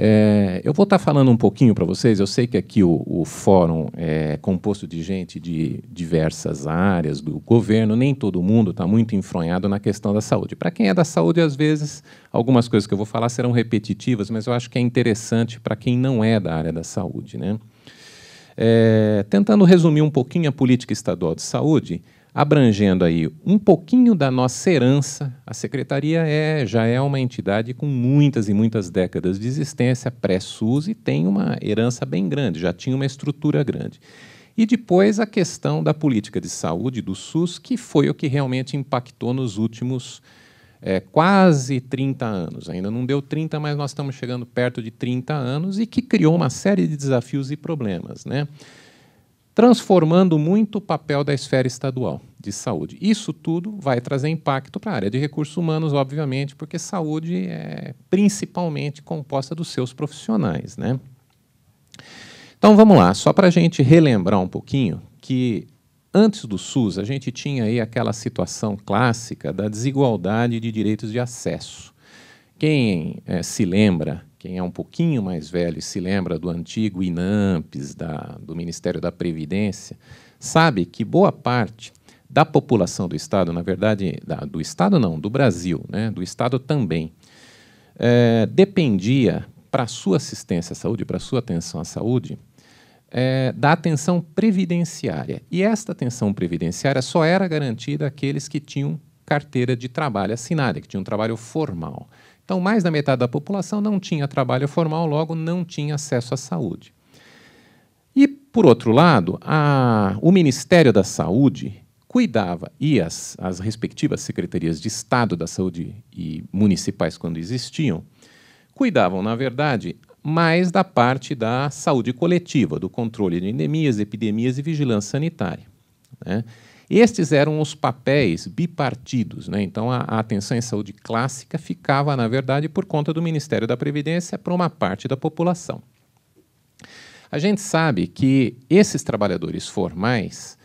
É, eu vou estar tá falando um pouquinho para vocês. Eu sei que aqui o, o, fórum é composto de gente de diversas áreas do governo, nem todo mundo está muito enfronhado na questão da saúde. Para quem é da saúde, às vezes, algumas coisas que eu vou falar serão repetitivas, mas eu acho que é interessante para quem não é da área da saúde. Né? É, tentando resumir um pouquinho a política estadual de saúde, abrangendo aí um pouquinho da nossa herança. A secretaria é, já é uma entidade com muitas e muitas décadas de existência pré-SUS e tem uma herança bem grande, já tinha uma estrutura grande. E depois a questão da política de saúde do SUS, que foi o que realmente impactou nos últimos é, quase 30 anos. Ainda não deu 30, mas nós estamos chegando perto de 30 anos e que criou uma série de desafios e problemas. Né? transformando muito o papel da esfera estadual de saúde. Isso tudo vai trazer impacto para a área de recursos humanos, obviamente, porque saúde é principalmente composta dos seus profissionais. Né? Então vamos lá, só para a gente relembrar um pouquinho que antes do SUS a gente tinha aí aquela situação clássica da desigualdade de direitos de acesso. Quem é, se lembra quem é um pouquinho mais velho e se lembra do antigo INAMPS, da, do Ministério da Previdência, sabe que boa parte da população do Estado, na verdade, da, do Estado não, do Brasil, né, do Estado também, é, dependia para sua assistência à saúde, para sua atenção à saúde, é, da atenção previdenciária. E esta atenção previdenciária só era garantida àqueles que tinham carteira de trabalho assinada, que tinham um trabalho formal. Então, mais da metade da população não tinha trabalho formal, logo não tinha acesso à saúde. E, por outro lado, a, o Ministério da Saúde cuidava, e as, as respectivas secretarias de Estado da Saúde e municipais, quando existiam, cuidavam, na verdade, mais da parte da saúde coletiva, do controle de endemias, epidemias e vigilância sanitária. Né? Estes eram os papéis bipartidos. Né? Então, a, a atenção em saúde clássica ficava, na verdade, por conta do Ministério da Previdência para uma parte da população. A gente sabe que esses trabalhadores formais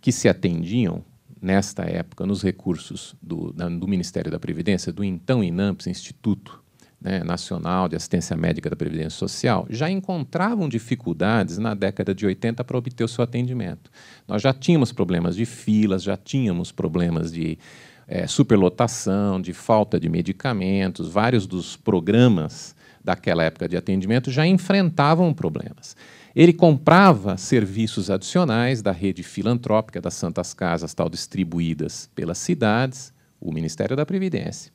que se atendiam nesta época nos recursos do, do Ministério da Previdência, do então INAMPS, Instituto né, Nacional de Assistência Médica da Previdência Social já encontravam dificuldades na década de 80 para obter o seu atendimento. Nós já tínhamos problemas de filas, já tínhamos problemas de é, superlotação, de falta de medicamentos, vários dos programas daquela época de atendimento já enfrentavam problemas. Ele comprava serviços adicionais da rede filantrópica das Santas Casas, tal distribuídas pelas cidades, o Ministério da Previdência.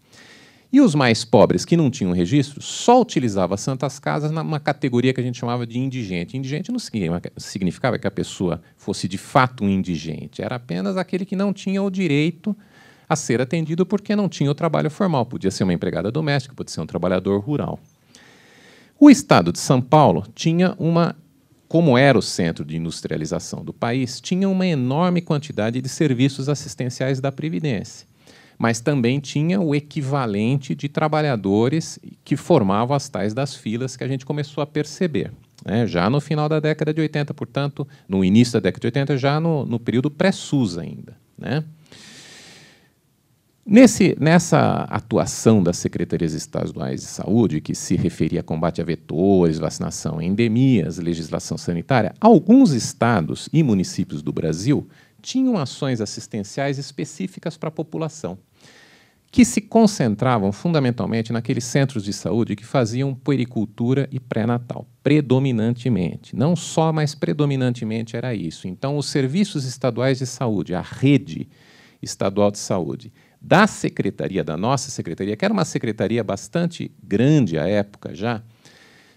E os mais pobres que não tinham registro só utilizavam santas casas numa categoria que a gente chamava de indigente. Indigente não significava que a pessoa fosse de fato um indigente, era apenas aquele que não tinha o direito a ser atendido porque não tinha o trabalho formal. Podia ser uma empregada doméstica, podia ser um trabalhador rural. O estado de São Paulo tinha uma como era o centro de industrialização do país, tinha uma enorme quantidade de serviços assistenciais da Previdência mas também tinha o equivalente de trabalhadores que formavam as tais das filas que a gente começou a perceber. Né? Já no final da década de 80, portanto, no início da década de 80, já no, no período pré-SUS ainda. Né? Nesse, nessa atuação das secretarias estaduais de saúde, que se referia a combate a vetores, vacinação, endemias, legislação sanitária, alguns estados e municípios do Brasil tinham ações assistenciais específicas para a população, que se concentravam fundamentalmente naqueles centros de saúde que faziam puericultura e pré-natal, predominantemente. Não só, mas predominantemente era isso. Então, os serviços estaduais de saúde, a rede estadual de saúde, da secretaria, da nossa secretaria, que era uma secretaria bastante grande à época já,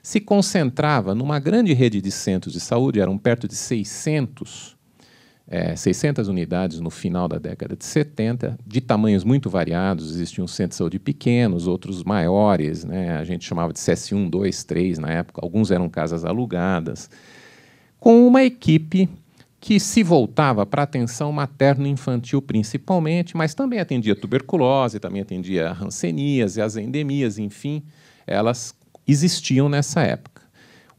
se concentrava numa grande rede de centros de saúde, eram perto de 600 é, 600 unidades no final da década de 70, de tamanhos muito variados, existiam centros de saúde pequenos, outros maiores, né? a gente chamava de CS1, 2, 3 na época, alguns eram casas alugadas, com uma equipe que se voltava para a atenção materno-infantil principalmente, mas também atendia tuberculose, também atendia rancenias e as endemias, enfim, elas existiam nessa época.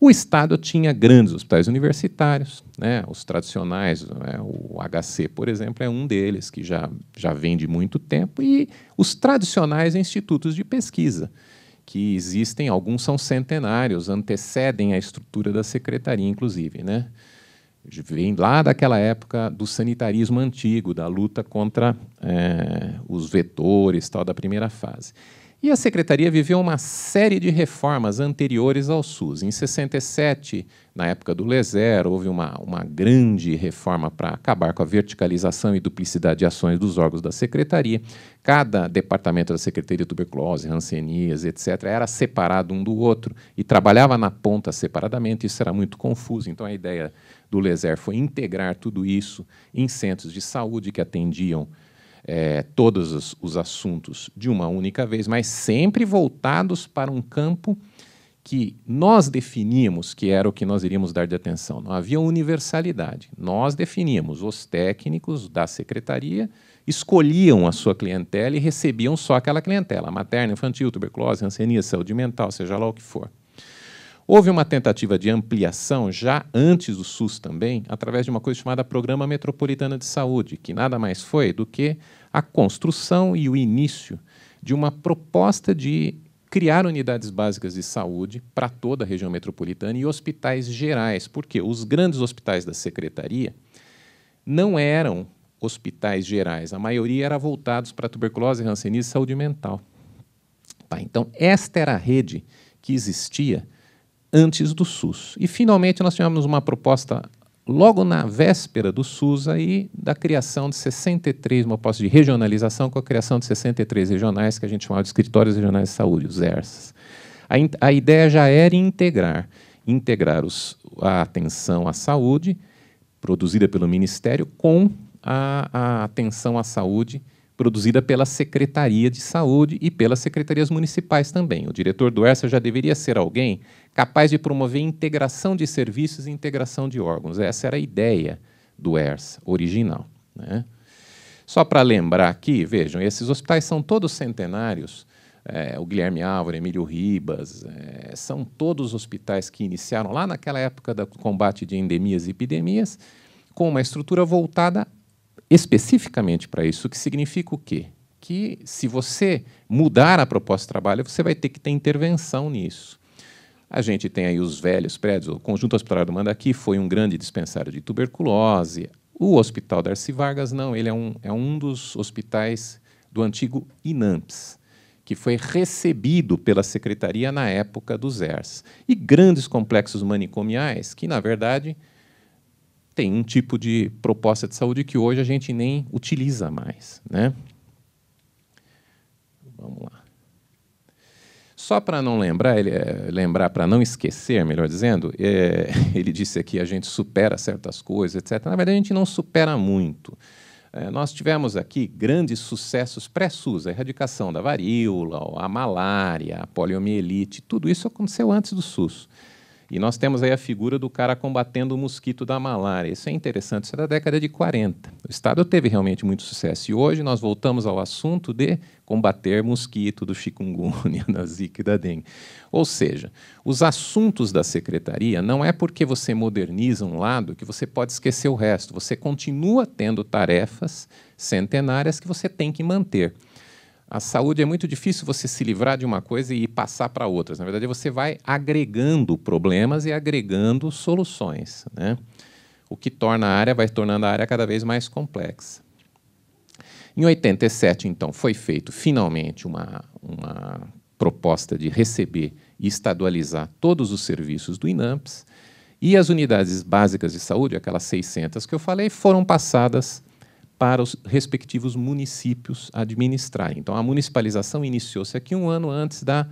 O Estado tinha grandes hospitais universitários, né, os tradicionais, né, o HC, por exemplo, é um deles que já, já vem de muito tempo, e os tradicionais institutos de pesquisa, que existem, alguns são centenários, antecedem a estrutura da secretaria, inclusive. Né? Vem lá daquela época do sanitarismo antigo, da luta contra é, os vetores tal, da primeira fase. E a secretaria viveu uma série de reformas anteriores ao SUS. Em 67, na época do Lezer, houve uma, uma grande reforma para acabar com a verticalização e duplicidade de ações dos órgãos da secretaria. Cada departamento da secretaria, tuberculose, rancenias, etc., era separado um do outro e trabalhava na ponta separadamente. Isso era muito confuso. Então, a ideia do Lezer foi integrar tudo isso em centros de saúde que atendiam é, todos os, os assuntos de uma única vez, mas sempre voltados para um campo que nós definíamos que era o que nós iríamos dar de atenção. Não havia universalidade. Nós definíamos, os técnicos da secretaria escolhiam a sua clientela e recebiam só aquela clientela, materna, infantil, tuberculose, anciania, saúde mental, seja lá o que for. Houve uma tentativa de ampliação já antes do SUS também, através de uma coisa chamada Programa Metropolitana de Saúde, que nada mais foi do que a construção e o início de uma proposta de criar unidades básicas de saúde para toda a região metropolitana e hospitais gerais, porque os grandes hospitais da secretaria não eram hospitais gerais, a maioria era voltados para tuberculose, rancenise e saúde mental. Tá, então, esta era a rede que existia antes do SUS. E finalmente nós tivemos uma proposta logo na véspera do SUS aí da criação de 63, uma proposta de regionalização com a criação de 63 regionais que a gente chamava de escritórios regionais de saúde, os ERSAS. A, a ideia já era integrar, integrar os, a atenção à saúde produzida pelo Ministério com a, a atenção à saúde produzida pela Secretaria de Saúde e pelas secretarias municipais também. O diretor do ERSA já deveria ser alguém capaz de promover integração de serviços e integração de órgãos. Essa era a ideia do ERS original. Né? Só para lembrar aqui, vejam, esses hospitais são todos centenários. É, o Guilherme Álvaro, Emílio Ribas, é, são todos hospitais que iniciaram lá naquela época do combate de endemias e epidemias, com uma estrutura voltada especificamente para isso, o que significa o quê? Que se você mudar a proposta de trabalho, você vai ter que ter intervenção nisso. A gente tem aí os velhos prédios, o Conjunto Hospitalar do Mandaki foi um grande dispensário de tuberculose. O Hospital Darcy Vargas, não, ele é um, é um dos hospitais do antigo INAMPS, que foi recebido pela secretaria na época dos ERS. E grandes complexos manicomiais, que, na verdade, tem um tipo de proposta de saúde que hoje a gente nem utiliza mais. Né? Vamos lá. Só para não lembrar, ele, é, lembrar para não esquecer, melhor dizendo, é, ele disse aqui a gente supera certas coisas, etc. Na verdade, a gente não supera muito. É, nós tivemos aqui grandes sucessos pré-SUS, a erradicação da varíola, a malária, a poliomielite, tudo isso aconteceu antes do SUS. E nós temos aí a figura do cara combatendo o mosquito da malária. Isso é interessante, isso é da década de 40. O Estado teve realmente muito sucesso. E hoje nós voltamos ao assunto de combater mosquito do chikungunya, da zika e da dengue. Ou seja, os assuntos da secretaria não é porque você moderniza um lado que você pode esquecer o resto. Você continua tendo tarefas centenárias que você tem que manter. A saúde é muito difícil você se livrar de uma coisa e passar para outras. Na verdade, você vai agregando problemas e agregando soluções, né? o que torna a área, vai tornando a área cada vez mais complexa. Em 87, então, foi feito finalmente uma, uma proposta de receber e estadualizar todos os serviços do INAMPS e as unidades básicas de saúde, aquelas 600 que eu falei, foram passadas para os respectivos municípios administrarem. Então, a municipalização iniciou-se aqui um ano antes da,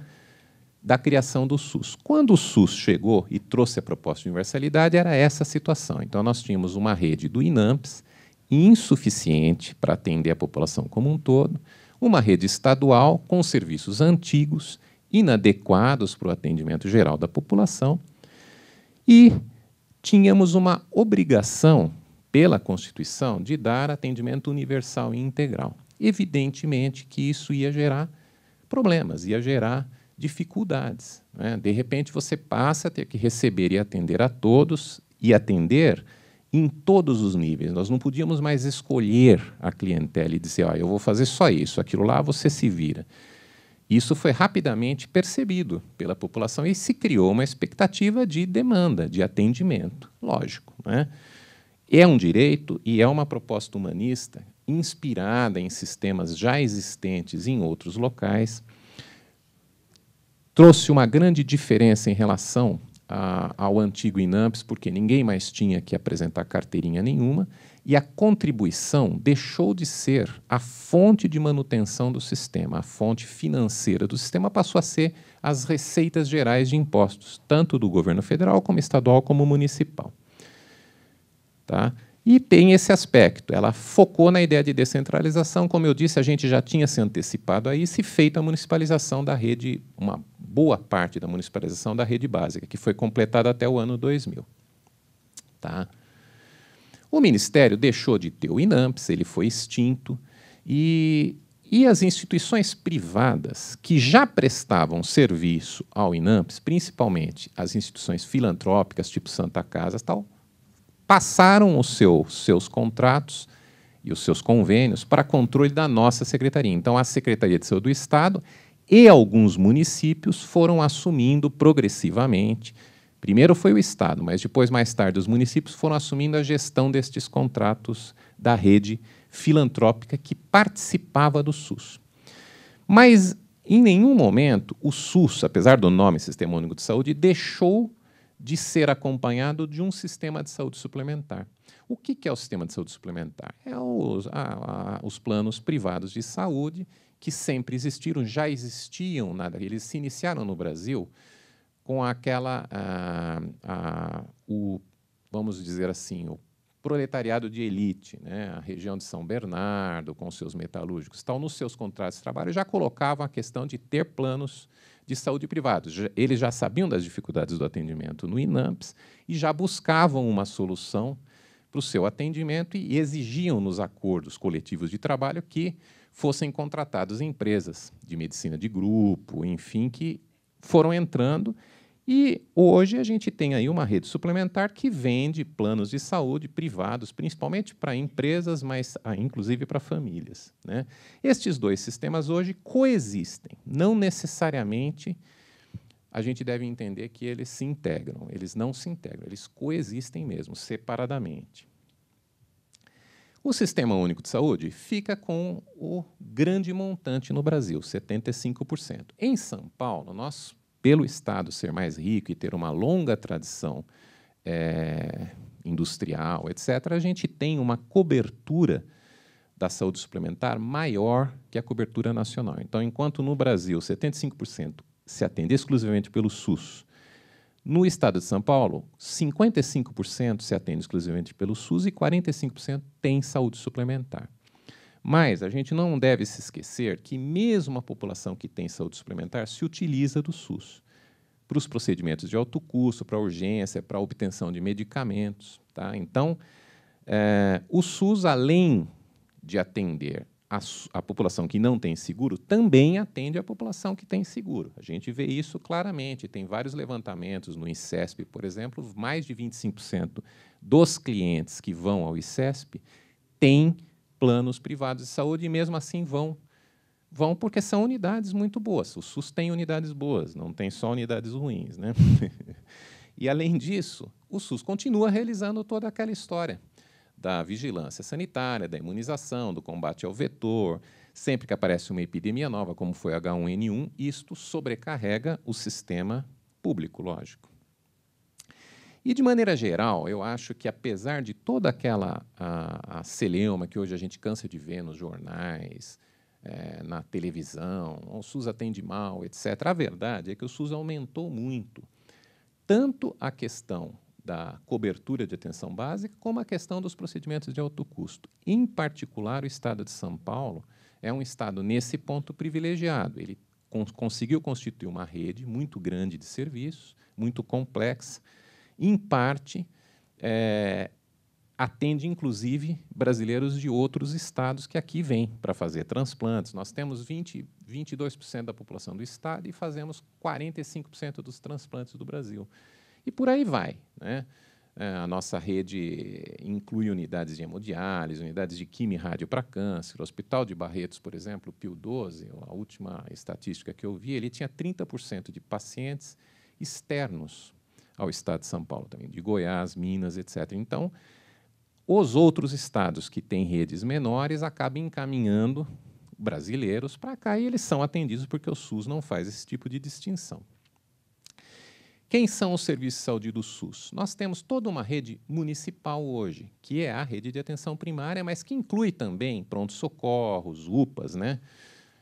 da criação do SUS. Quando o SUS chegou e trouxe a proposta de universalidade, era essa a situação. Então, nós tínhamos uma rede do INAMPS insuficiente para atender a população como um todo, uma rede estadual com serviços antigos, inadequados para o atendimento geral da população, e tínhamos uma obrigação pela Constituição de dar atendimento universal e integral. Evidentemente que isso ia gerar problemas, ia gerar dificuldades. Né? De repente, você passa a ter que receber e atender a todos e atender em todos os níveis. Nós não podíamos mais escolher a clientela e dizer, "Ah, eu vou fazer só isso, aquilo lá você se vira. Isso foi rapidamente percebido pela população e se criou uma expectativa de demanda, de atendimento, lógico. Né? É um direito e é uma proposta humanista inspirada em sistemas já existentes em outros locais. Trouxe uma grande diferença em relação a, ao antigo INAMPS, porque ninguém mais tinha que apresentar carteirinha nenhuma, e a contribuição deixou de ser a fonte de manutenção do sistema, a fonte financeira do sistema passou a ser as receitas gerais de impostos, tanto do governo federal como estadual como municipal. Tá? E tem esse aspecto. Ela focou na ideia de descentralização. Como eu disse, a gente já tinha se antecipado a isso e feito a municipalização da rede, uma boa parte da municipalização da rede básica, que foi completada até o ano 2000. Tá? O Ministério deixou de ter o INAMPS, ele foi extinto, e, e as instituições privadas que já prestavam serviço ao INAMPS, principalmente as instituições filantrópicas, tipo Santa Casa tal, passaram os seu, seus contratos e os seus convênios para controle da nossa secretaria. Então, a Secretaria de Saúde do Estado e alguns municípios foram assumindo progressivamente. Primeiro foi o Estado, mas depois, mais tarde, os municípios foram assumindo a gestão destes contratos da rede filantrópica que participava do SUS. Mas, em nenhum momento, o SUS, apesar do nome Sistema Único de Saúde, deixou de ser acompanhado de um sistema de saúde suplementar. O que, é o sistema de saúde suplementar? É os, a, a, os planos privados de saúde que sempre existiram, já existiam, nada, eles se iniciaram no Brasil com aquela, a, a, o, vamos dizer assim, o proletariado de elite, né? a região de São Bernardo, com seus metalúrgicos, tal, nos seus contratos de trabalho, já colocavam a questão de ter planos de saúde privados. Eles já sabiam das dificuldades do atendimento no INAMPS e já buscavam uma solução para o seu atendimento e exigiam nos acordos coletivos de trabalho que fossem contratados empresas de medicina de grupo, enfim, que foram entrando e hoje a gente tem aí uma rede suplementar que vende planos de saúde privados, principalmente para empresas, mas ah, inclusive para famílias. Né? Estes dois sistemas hoje coexistem, não necessariamente a gente deve entender que eles se integram, eles não se integram, eles coexistem mesmo, separadamente. O Sistema Único de Saúde fica com o grande montante no Brasil, 75%. Em São Paulo, nós pelo Estado ser mais rico e ter uma longa tradição é, industrial, etc., a gente tem uma cobertura da saúde suplementar maior que a cobertura nacional. Então, enquanto no Brasil 75% se atende exclusivamente pelo SUS, no estado de São Paulo, 55% se atende exclusivamente pelo SUS e 45% tem saúde suplementar. Mas a gente não deve se esquecer que, mesmo a população que tem saúde suplementar se utiliza do SUS para os procedimentos de alto custo, para urgência, para obtenção de medicamentos. Tá? Então, é, o SUS, além de atender a, a, população que não tem seguro, também atende a população que tem seguro. A gente vê isso claramente. Tem vários levantamentos no ICESP, por exemplo, mais de 25% dos clientes que vão ao ICESP têm planos privados de saúde e mesmo assim vão vão porque são unidades muito boas. O SUS tem unidades boas, não tem só unidades ruins, né? e além disso, o SUS continua realizando toda aquela história da vigilância sanitária, da imunização, do combate ao vetor. Sempre que aparece uma epidemia nova, como foi H1N1, isto sobrecarrega o sistema público, lógico. E, de maneira geral, eu acho que, apesar de toda aquela a, a celeuma que hoje a gente cansa de ver nos jornais, é, na televisão, o SUS atende mal, etc., a verdade é que o SUS aumentou muito, tanto a questão da cobertura de atenção básica, como a questão dos procedimentos de alto custo. Em particular, o estado de São Paulo é um estado, nesse ponto, privilegiado. Ele conseguiu constituir uma rede muito grande de serviços, muito complexa, em parte, é, atende inclusive brasileiros de outros estados que aqui vêm para fazer transplantes. Nós temos 20, 22% da população do estado e fazemos 45% dos transplantes do Brasil. E por aí vai. Né? É, a nossa rede inclui unidades de hemodiálise, unidades de quimio-rádio para câncer. O Hospital de Barretos, por exemplo, Pio 12, a última estatística que eu vi, ele tinha 30% de pacientes externos ao estado de São Paulo também, de Goiás, Minas, etc. Então, os outros estados que têm redes menores acabam encaminhando brasileiros para cá e eles são atendidos porque o SUS não faz esse tipo de distinção. Quem são os serviços de saúde do SUS? Nós temos toda uma rede municipal hoje, que é a rede de atenção primária, mas que inclui também prontos-socorros, UPAs, né?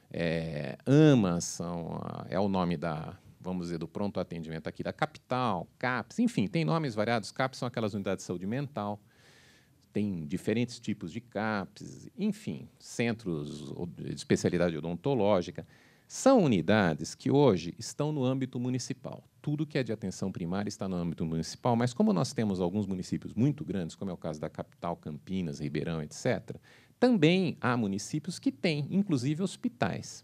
É, AMA são, é o nome da, vamos dizer, do pronto atendimento aqui da capital, CAPS, enfim, tem nomes variados. CAPS são aquelas unidades de saúde mental, tem diferentes tipos de CAPS, enfim, centros de especialidade odontológica. São unidades que hoje estão no âmbito municipal. Tudo que é de atenção primária está no âmbito municipal, mas como nós temos alguns municípios muito grandes, como é o caso da capital, Campinas, Ribeirão, etc., também há municípios que têm, inclusive, hospitais.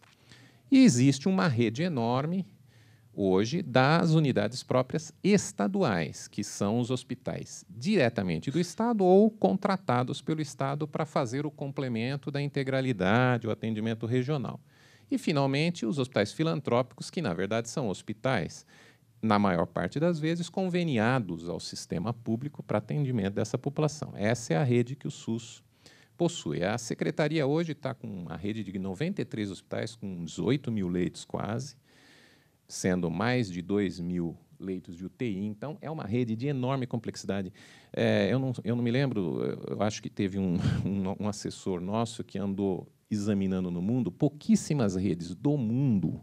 E existe uma rede enorme hoje das unidades próprias estaduais, que são os hospitais diretamente do Estado ou contratados pelo Estado para fazer o complemento da integralidade, o atendimento regional. E, finalmente, os hospitais filantrópicos, que na verdade são hospitais, na maior parte das vezes, conveniados ao sistema público para atendimento dessa população. Essa é a rede que o SUS possui. A secretaria hoje está com uma rede de 93 hospitais, com 18 mil leitos quase sendo mais de 2 mil leitos de UTI. Então, é uma rede de enorme complexidade. É, eu, não, eu não me lembro, eu acho que teve um, um, um assessor nosso que andou examinando no mundo, pouquíssimas redes do mundo,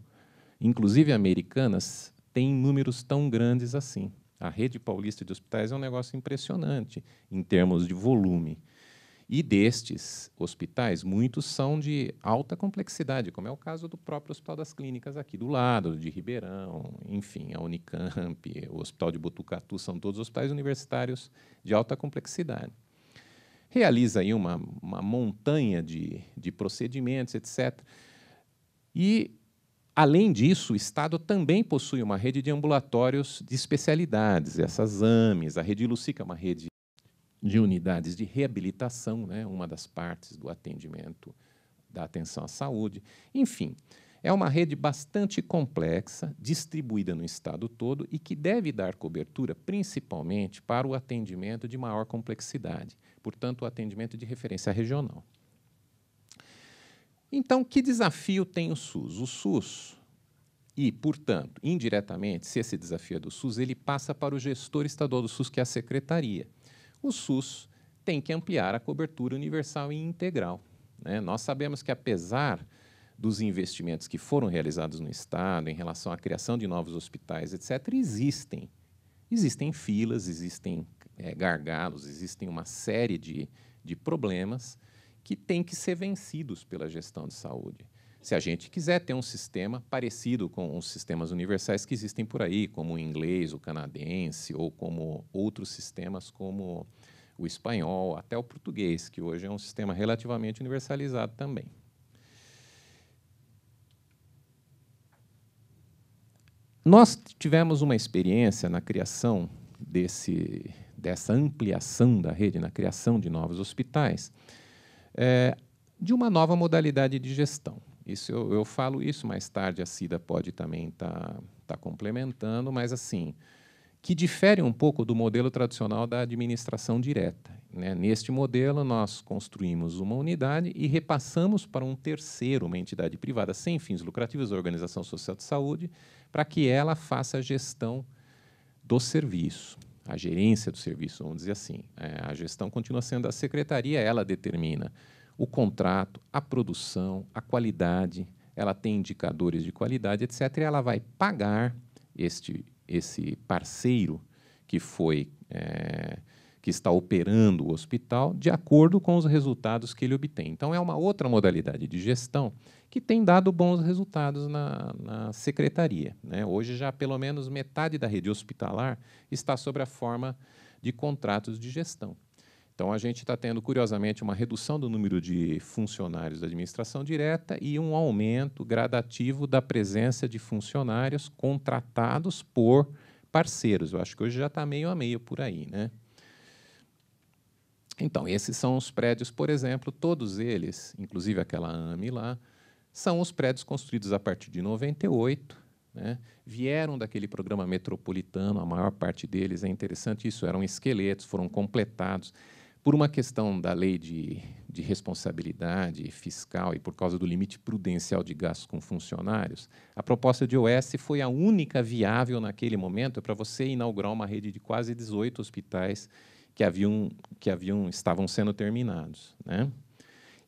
inclusive americanas, têm números tão grandes assim. A rede paulista de hospitais é um negócio impressionante em termos de volume. E destes hospitais, muitos são de alta complexidade, como é o caso do próprio Hospital das Clínicas aqui do lado, de Ribeirão, enfim, a Unicamp, o Hospital de Botucatu, são todos hospitais universitários de alta complexidade. Realiza aí uma, uma montanha de, de procedimentos, etc. E, além disso, o Estado também possui uma rede de ambulatórios de especialidades, essas AMES, a rede Lucica é uma rede de unidades de reabilitação, né, uma das partes do atendimento da atenção à saúde. Enfim, é uma rede bastante complexa, distribuída no estado todo e que deve dar cobertura principalmente para o atendimento de maior complexidade, portanto, o atendimento de referência regional. Então, que desafio tem o SUS? O SUS, e, portanto, indiretamente, se esse desafio é do SUS, ele passa para o gestor estadual do SUS, que é a secretaria o SUS tem que ampliar a cobertura universal e integral. Né? Nós sabemos que, apesar dos investimentos que foram realizados no Estado em relação à criação de novos hospitais, etc., existem. Existem filas, existem é, gargalos, existem uma série de, de problemas que têm que ser vencidos pela gestão de saúde. Se a gente quiser ter um sistema parecido com os sistemas universais que existem por aí, como o inglês, o canadense, ou como outros sistemas como o espanhol, até o português, que hoje é um sistema relativamente universalizado também. Nós tivemos uma experiência na criação desse, dessa ampliação da rede, na criação de novos hospitais, é, de uma nova modalidade de gestão. Isso eu, eu falo isso mais tarde, a Cida pode também estar tá, tá complementando, mas assim, que difere um pouco do modelo tradicional da administração direta. Né? Neste modelo, nós construímos uma unidade e repassamos para um terceiro, uma entidade privada sem fins lucrativos, a Organização Social de Saúde, para que ela faça a gestão do serviço, a gerência do serviço, vamos dizer assim. É, a gestão continua sendo da secretaria, ela determina o contrato, a produção, a qualidade, ela tem indicadores de qualidade, etc. E ela vai pagar este, esse parceiro que foi é, que está operando o hospital de acordo com os resultados que ele obtém. Então é uma outra modalidade de gestão que tem dado bons resultados na, na secretaria. Né? Hoje já pelo menos metade da rede hospitalar está sobre a forma de contratos de gestão. Então, a gente está tendo, curiosamente, uma redução do número de funcionários da administração direta e um aumento gradativo da presença de funcionários contratados por parceiros. Eu acho que hoje já está meio a meio por aí. Né? Então, esses são os prédios, por exemplo, todos eles, inclusive aquela AME lá, são os prédios construídos a partir de 98, né? Vieram daquele programa metropolitano, a maior parte deles é interessante isso, eram esqueletos, foram completados. Por uma questão da lei de, de responsabilidade fiscal e por causa do limite prudencial de gastos com funcionários, a proposta de OS foi a única viável naquele momento para você inaugurar uma rede de quase 18 hospitais que haviam, que haviam estavam sendo terminados. Né?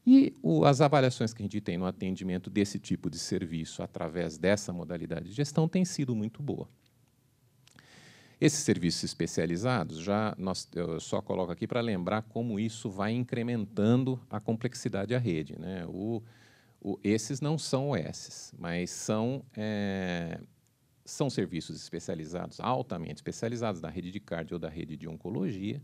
E o, as avaliações que a gente tem no atendimento desse tipo de serviço através dessa modalidade de gestão tem sido muito boa. Esses serviços especializados, já nós, eu só coloco aqui para lembrar como isso vai incrementando a complexidade da rede. Né? O, o, esses não são OS, mas são, é, são serviços especializados, altamente especializados, da rede de cardio ou da rede de oncologia,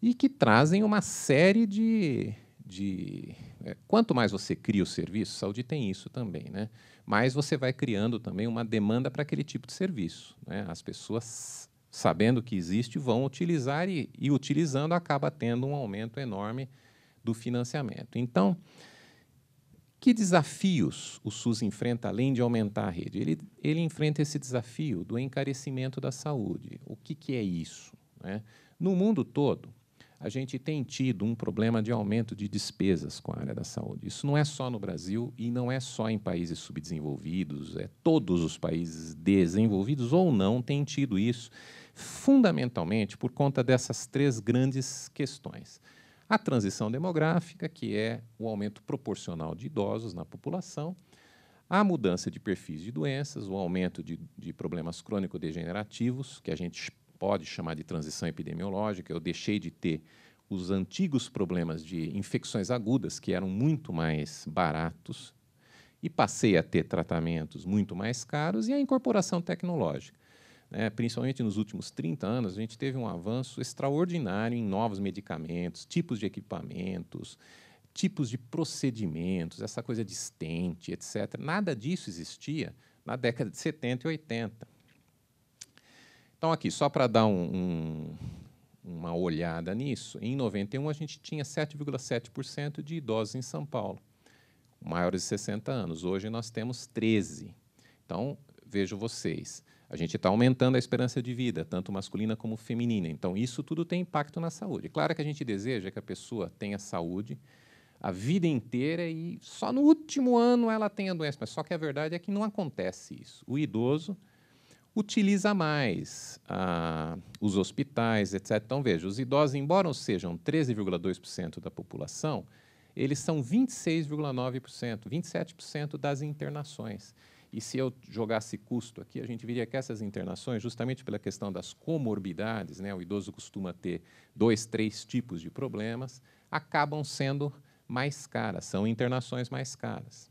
e que trazem uma série de. de é, quanto mais você cria o serviço, saúde tem isso também, né? mas você vai criando também uma demanda para aquele tipo de serviço. Né? As pessoas, sabendo que existe, vão utilizar e, e utilizando acaba tendo um aumento enorme do financiamento. Então, que desafios o SUS enfrenta além de aumentar a rede? Ele, ele enfrenta esse desafio do encarecimento da saúde. O que, que é isso? Né? No mundo todo, a gente tem tido um problema de aumento de despesas com a área da saúde. Isso não é só no Brasil e não é só em países subdesenvolvidos, é todos os países desenvolvidos ou não têm tido isso, fundamentalmente por conta dessas três grandes questões. A transição demográfica, que é o aumento proporcional de idosos na população, a mudança de perfis de doenças, o aumento de, de problemas crônico-degenerativos, que a gente pode chamar de transição epidemiológica, eu deixei de ter os antigos problemas de infecções agudas, que eram muito mais baratos, e passei a ter tratamentos muito mais caros, e a incorporação tecnológica. É, principalmente nos últimos 30 anos, a gente teve um avanço extraordinário em novos medicamentos, tipos de equipamentos, tipos de procedimentos, essa coisa de estente, etc. Nada disso existia na década de 70 e 80. Então, aqui, só para dar um, um, uma olhada nisso, em 91 a gente tinha 7,7% de idosos em São Paulo, maiores de 60 anos. Hoje nós temos 13. Então, vejo vocês, a gente está aumentando a esperança de vida, tanto masculina como feminina. Então, isso tudo tem impacto na saúde. Claro que a gente deseja que a pessoa tenha saúde a vida inteira e só no último ano ela tenha doença. Mas só que a verdade é que não acontece isso. O idoso utiliza mais ah, os hospitais, etc. Então, veja, os idosos, embora sejam 13,2% da população, eles são 26,9%, 27% das internações. E se eu jogasse custo aqui, a gente viria que essas internações, justamente pela questão das comorbidades, né, o idoso costuma ter dois, três tipos de problemas, acabam sendo mais caras, são internações mais caras.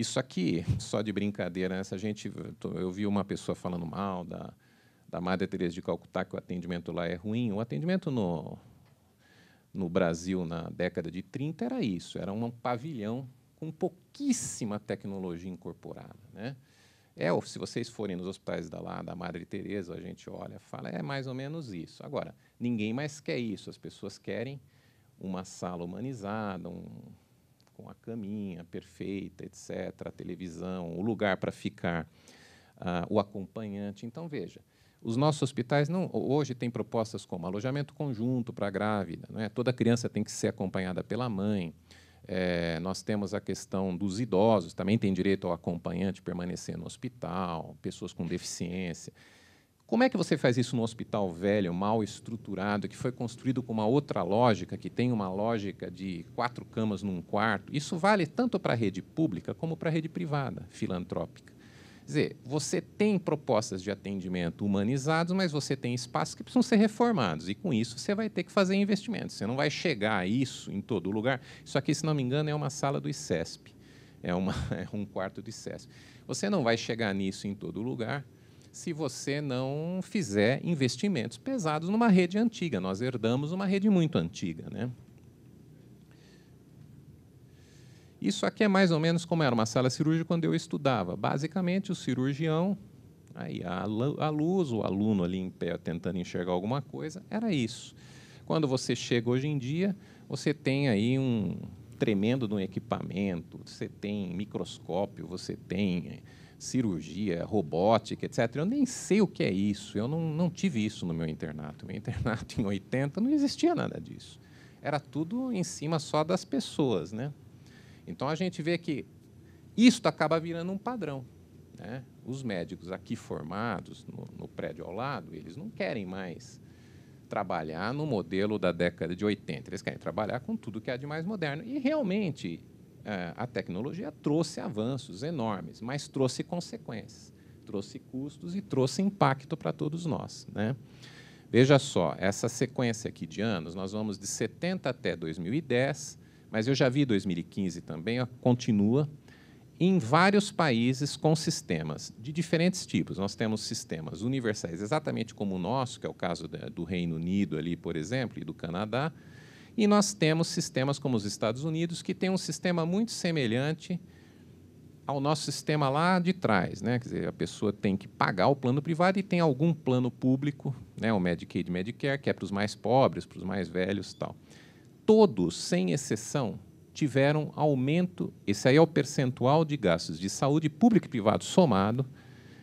Isso aqui, só de brincadeira, né, essa gente, eu vi uma pessoa falando mal da, da Madre Teresa de Calcutá, que o atendimento lá é ruim. O atendimento no, no Brasil na década de 30 era isso, era um pavilhão com pouquíssima tecnologia incorporada, né? É, se vocês forem nos hospitais da lá da Madre Teresa, a gente olha, fala, é mais ou menos isso. Agora, ninguém mais quer isso, as pessoas querem uma sala humanizada, um, com a caminha perfeita, etc., a televisão, o lugar para ficar, uh, o acompanhante. Então, veja, os nossos hospitais não, hoje têm propostas como alojamento conjunto para a grávida, é toda criança tem que ser acompanhada pela mãe. É, nós temos a questão dos idosos, também tem direito ao acompanhante permanecer no hospital, pessoas com deficiência. Como é que você faz isso num hospital velho, mal estruturado, que foi construído com uma outra lógica, que tem uma lógica de quatro camas num quarto? Isso vale tanto para a rede pública como para a rede privada, filantrópica. Quer dizer, você tem propostas de atendimento humanizados, mas você tem espaços que precisam ser reformados. E com isso você vai ter que fazer investimentos. Você não vai chegar a isso em todo lugar. Isso aqui, se não me engano, é uma sala do ICESP. É, uma, é um quarto do ICESP. Você não vai chegar nisso em todo lugar se você não fizer investimentos pesados numa rede antiga. Nós herdamos uma rede muito antiga. Né? Isso aqui é mais ou menos como era uma sala cirúrgica quando eu estudava. Basicamente, o cirurgião, aí a luz, o aluno ali em pé tentando enxergar alguma coisa, era isso. Quando você chega hoje em dia, você tem aí um, tremendo no equipamento, você tem microscópio, você tem eh, cirurgia, robótica, etc. Eu nem sei o que é isso, eu não, não tive isso no meu internato. Meu internato em 80 não existia nada disso. Era tudo em cima só das pessoas. Né? Então a gente vê que isto acaba virando um padrão. Né? Os médicos aqui formados no, no prédio ao lado, eles não querem mais trabalhar no modelo da década de 80, eles querem trabalhar com tudo que há de mais moderno. E realmente é, a tecnologia trouxe avanços enormes, mas trouxe consequências, trouxe custos e trouxe impacto para todos nós. Né? Veja só, essa sequência aqui de anos, nós vamos de 70 até 2010, mas eu já vi 2015 também, continua em vários países com sistemas de diferentes tipos. Nós temos sistemas universais, exatamente como o nosso, que é o caso do Reino Unido ali, por exemplo, e do Canadá, e nós temos sistemas como os Estados Unidos, que tem um sistema muito semelhante ao nosso sistema lá de trás, né? Quer dizer, a pessoa tem que pagar o plano privado e tem algum plano público, né? O Medicaid, Medicare, que é para os mais pobres, para os mais velhos, tal. Todos, sem exceção, tiveram aumento, esse aí é o percentual de gastos de saúde público e privado somado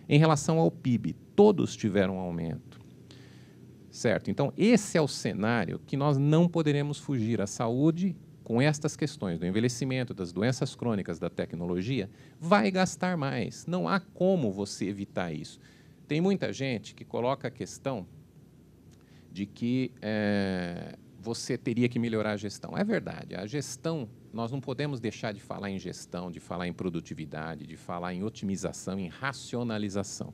em relação ao PIB. Todos tiveram aumento. Certo? Então, esse é o cenário que nós não poderemos fugir. A saúde, com estas questões do envelhecimento, das doenças crônicas, da tecnologia, vai gastar mais. Não há como você evitar isso. Tem muita gente que coloca a questão de que é, você teria que melhorar a gestão. É verdade, a gestão, nós não podemos deixar de falar em gestão, de falar em produtividade, de falar em otimização, em racionalização.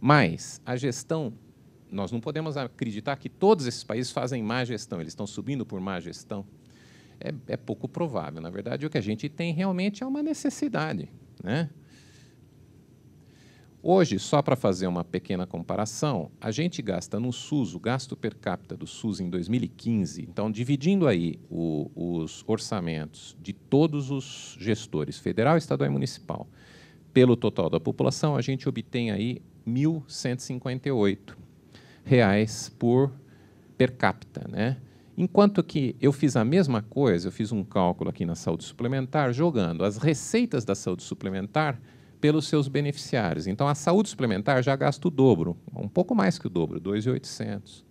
Mas a gestão, nós não podemos acreditar que todos esses países fazem má gestão, eles estão subindo por má gestão. É, é pouco provável. Na verdade, o que a gente tem realmente é uma necessidade. Né? Hoje, só para fazer uma pequena comparação, a gente gasta no SUS, o gasto per capita do SUS em 2015, então dividindo aí o, os orçamentos de todos os gestores, federal, estadual e municipal, pelo total da população, a gente obtém aí R$ 1.158 reais por per capita, né? Enquanto que eu fiz a mesma coisa, eu fiz um cálculo aqui na saúde suplementar, jogando as receitas da saúde suplementar pelos seus beneficiários. Então, a saúde suplementar já gasta o dobro, um pouco mais que o dobro, 2.800.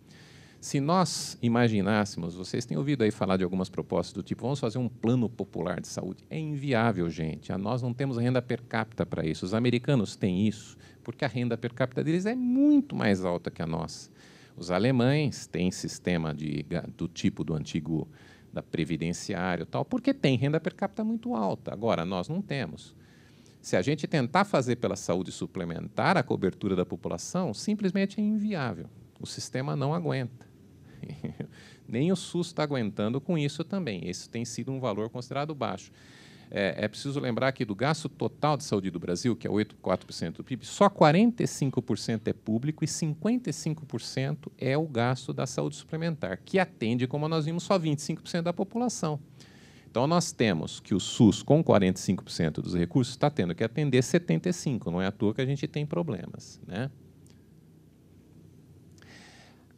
Se nós imaginássemos, vocês têm ouvido aí falar de algumas propostas do tipo, vamos fazer um plano popular de saúde. É inviável, gente. A ah, nós não temos renda per capita para isso. Os americanos têm isso, porque a renda per capita deles é muito mais alta que a nossa. Os alemães têm sistema de, do tipo do antigo da previdenciário tal, porque tem renda per capita muito alta. Agora, nós não temos. Se a gente tentar fazer pela saúde suplementar a cobertura da população, simplesmente é inviável. O sistema não aguenta. Nem o SUS está aguentando com isso também. Esse tem sido um valor considerado baixo. É, é, preciso lembrar que do gasto total de saúde do Brasil, que é 8,4% do PIB, só 45% é público e 55% é o gasto da saúde suplementar, que atende, como nós vimos, só 25% da população. Então, nós temos que o SUS, com 45% dos recursos, está tendo que atender 75%. Não é à toa que a gente tem problemas. Né?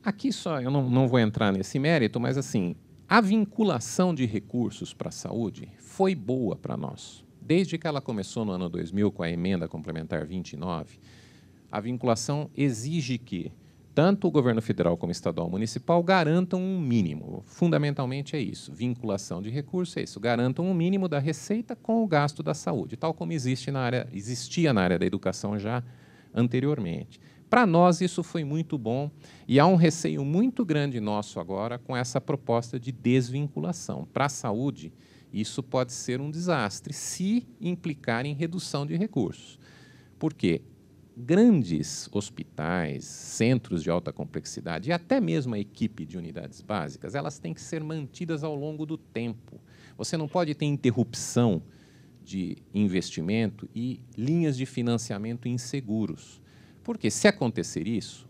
Aqui só, eu não, não vou entrar nesse mérito, mas assim, a vinculação de recursos para a saúde foi boa para nós. Desde que ela começou no ano 2000 com a emenda complementar 29, a vinculação exige que tanto o governo federal como estadual municipal garantam um mínimo. Fundamentalmente é isso. Vinculação de recursos é isso. Garantam um mínimo da receita com o gasto da saúde, tal como existe na área, existia na área da educação já anteriormente. Para nós, isso foi muito bom e há um receio muito grande nosso agora com essa proposta de desvinculação. Para a saúde, isso pode ser um desastre se implicar em redução de recursos. Por quê? grandes hospitais, centros de alta complexidade e até mesmo a equipe de unidades básicas, elas têm que ser mantidas ao longo do tempo. Você não pode ter interrupção de investimento e linhas de financiamento inseguros. Porque se acontecer isso,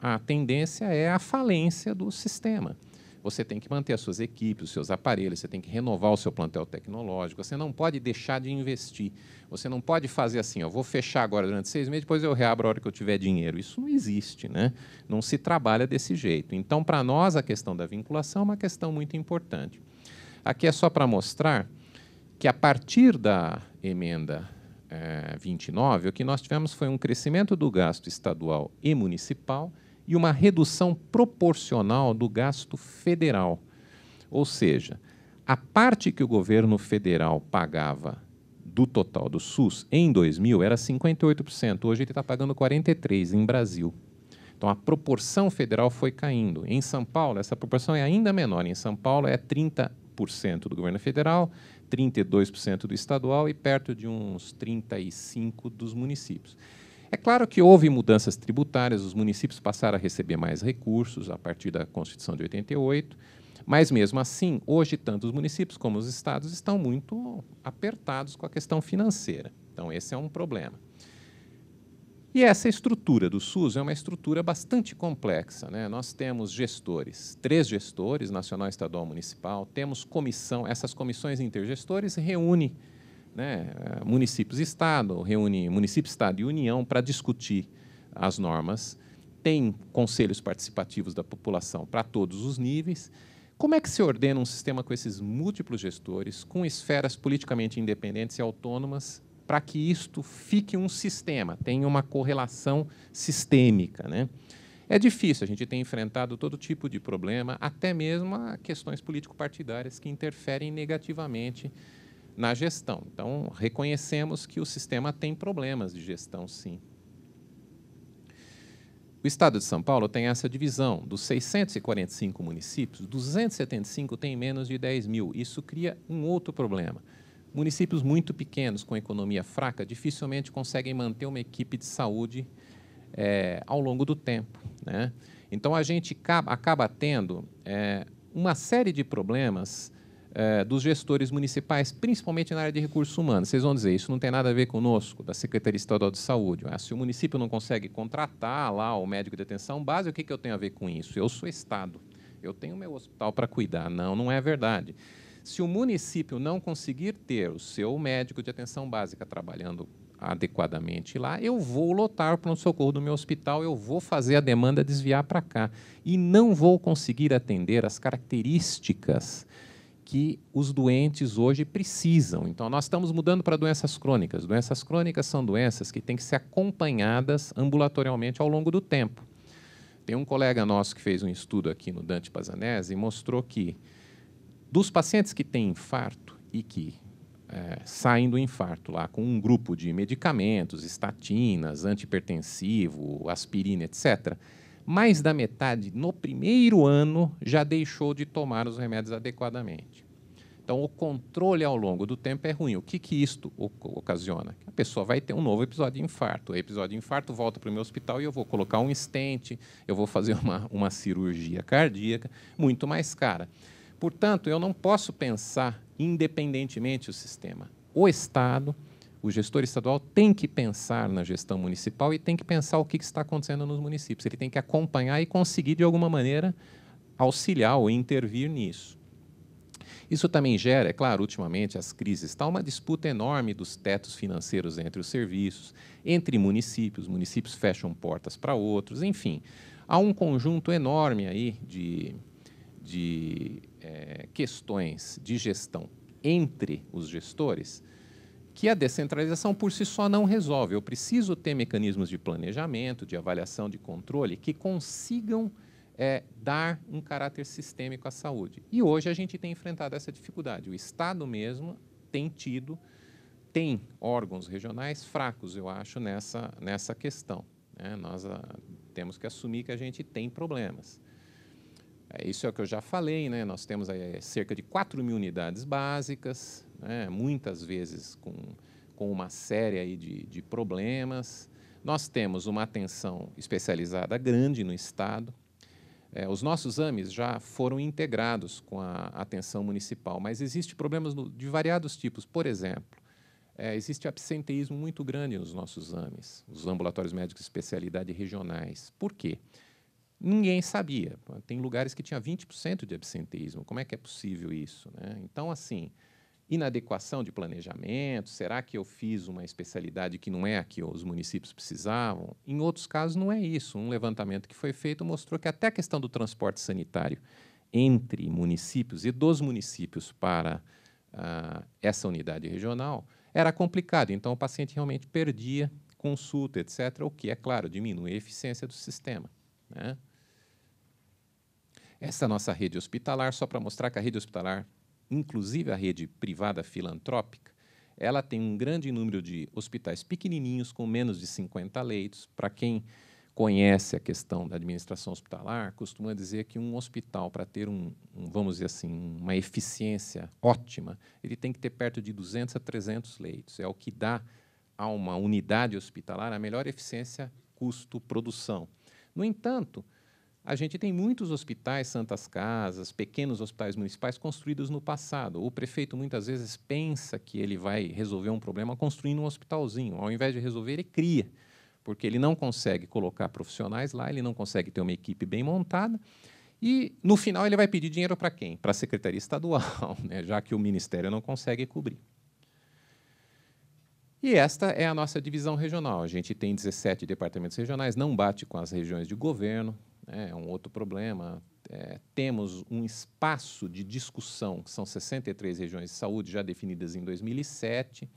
a tendência é a falência do sistema você tem que manter as suas equipes, os seus aparelhos, você tem que renovar o seu plantel tecnológico, você não pode deixar de investir. Você não pode fazer assim, ó, vou fechar agora durante seis meses, depois eu reabro a hora que eu tiver dinheiro. Isso não existe, né? Não se trabalha desse jeito. Então, para nós, a questão da vinculação é uma questão muito importante. Aqui é só para mostrar que a partir da emenda é, eh, 29, o que nós tivemos foi um crescimento do gasto estadual e municipal e uma redução proporcional do gasto federal. Ou seja, a parte que o governo federal pagava do total do SUS em 2000 era 58%, hoje ele está pagando 43% em Brasil. Então a proporção federal foi caindo. Em São Paulo, essa proporção é ainda menor. Em São Paulo é 30% do governo federal, 32% do estadual e perto de uns 35% dos municípios. É claro que houve mudanças tributárias, os municípios passaram a receber mais recursos a partir da Constituição de 88, mas mesmo assim, hoje, tanto os municípios como os estados estão muito apertados com a questão financeira. Então, esse é um problema. E essa estrutura do SUS é uma estrutura bastante complexa. Né? Nós temos gestores, três gestores, nacional, estadual, municipal, temos comissão, essas comissões intergestores reúnem né, eh, municípios e Estado, reúne município, Estado e União para discutir as normas. Tem conselhos participativos da população para todos os níveis. Como é que se ordena um sistema com esses múltiplos gestores, com esferas politicamente independentes e autônomas, para que isto fique um sistema, tenha uma correlação sistêmica? Né? É difícil, a gente tem enfrentado todo tipo de problema, até mesmo questões político-partidárias que interferem negativamente na gestão. Então, reconhecemos que o sistema tem problemas de gestão, sim. O Estado de São Paulo tem essa divisão. Dos 645 municípios, 275 têm menos de 10 mil. Isso cria um outro problema. Municípios muito pequenos, com economia fraca, dificilmente conseguem manter uma equipe de saúde é, ao longo do tempo. Né? Então, a gente acaba, acaba tendo é, uma série de problemas é, dos gestores municipais, principalmente na área de recursos humanos. Vocês vão dizer, isso não tem nada a ver conosco, da Secretaria Estadual de Saúde. se o município não consegue contratar lá o médico de atenção básica, o que, que eu tenho a ver com isso? Eu sou Estado, eu tenho meu hospital para cuidar. Não, não é verdade. Se o município não conseguir ter o seu médico de atenção básica trabalhando adequadamente lá, eu vou lotar o pronto-socorro do meu hospital, eu vou fazer a demanda desviar para cá. E não vou conseguir atender as características que os doentes hoje precisam. Então, nós estamos mudando para doenças crônicas. Doenças crônicas são doenças que têm que ser acompanhadas ambulatorialmente ao longo do tempo. Tem um colega nosso que fez um estudo aqui no Dante Pazanese e mostrou que dos pacientes que têm infarto e que é, saem do infarto lá com um grupo de medicamentos, estatinas, antipertensivo, aspirina, etc., mais da metade, no primeiro ano, já deixou de tomar os remédios adequadamente. Então, o controle ao longo do tempo é ruim. O que, que isto ocasiona? A pessoa vai ter um novo episódio de infarto. O episódio de infarto volta para o meu hospital e eu vou colocar um estente, eu vou fazer uma, uma cirurgia cardíaca muito mais cara. Portanto, eu não posso pensar independentemente o sistema. O Estado, o gestor estadual tem que pensar na gestão municipal e tem que pensar o que está acontecendo nos municípios. Ele tem que acompanhar e conseguir, de alguma maneira, auxiliar ou intervir nisso. Isso também gera, é claro, ultimamente as crises, está uma disputa enorme dos tetos financeiros entre os serviços, entre municípios, municípios fecham portas para outros, enfim. Há um conjunto enorme aí de, de é, questões de gestão entre os gestores que a descentralização por si só não resolve. Eu preciso ter mecanismos de planejamento, de avaliação, de controle que consigam é, dar um caráter sistêmico à saúde. E hoje a gente tem enfrentado essa dificuldade. O Estado mesmo tem tido, tem órgãos regionais fracos, eu acho, nessa, nessa questão. Né? Nós a, ah, temos que assumir que a gente tem problemas. É, isso é o que eu já falei, né? nós temos é, cerca de 4 mil unidades básicas, né, muitas vezes com, com uma série aí de, de problemas. Nós temos uma atenção especializada grande no Estado. É, os nossos AMES já foram integrados com a atenção municipal, mas existem problemas no, de variados tipos. Por exemplo, é, existe absenteísmo muito grande nos nossos AMES, os ambulatórios médicos de especialidade regionais. Por quê? Ninguém sabia. Tem lugares que tinha 20% de absenteísmo. Como é que é possível isso? Né? Então, assim, inadequação de planejamento, será que eu fiz uma especialidade que não é a que os municípios precisavam? Em outros casos, não é isso. Um levantamento que foi feito mostrou que até a questão do transporte sanitário entre municípios e dos municípios para uh, essa unidade regional era complicado. Então, o paciente realmente perdia consulta, etc., o que, é claro, diminui a eficiência do sistema. Né? Essa é nossa rede hospitalar, só para mostrar que a rede hospitalar inclusive a rede privada filantrópica, ela tem um grande número de hospitais pequenininhos com menos de 50 leitos. Para quem conhece a questão da administração hospitalar, costuma dizer que um hospital, para ter um, um, vamos dizer assim, uma eficiência ótima, ele tem que ter perto de 200 a 300 leitos. É o que dá a uma unidade hospitalar a melhor eficiência custo-produção. No entanto, a gente tem muitos hospitais, santas casas, pequenos hospitais municipais construídos no passado. O prefeito muitas vezes pensa que ele vai resolver um problema construindo um hospitalzinho. Ao invés de resolver, ele cria, porque ele não consegue colocar profissionais lá, ele não consegue ter uma equipe bem montada. E, no final, ele vai pedir dinheiro para quem? Para a Secretaria Estadual, né? já que o Ministério não consegue cobrir. E esta é a nossa divisão regional. A gente tem 17 departamentos regionais, não bate com as regiões de governo, né? é um outro problema. É, temos um espaço de discussão, que são 63 regiões de saúde já definidas em 2007,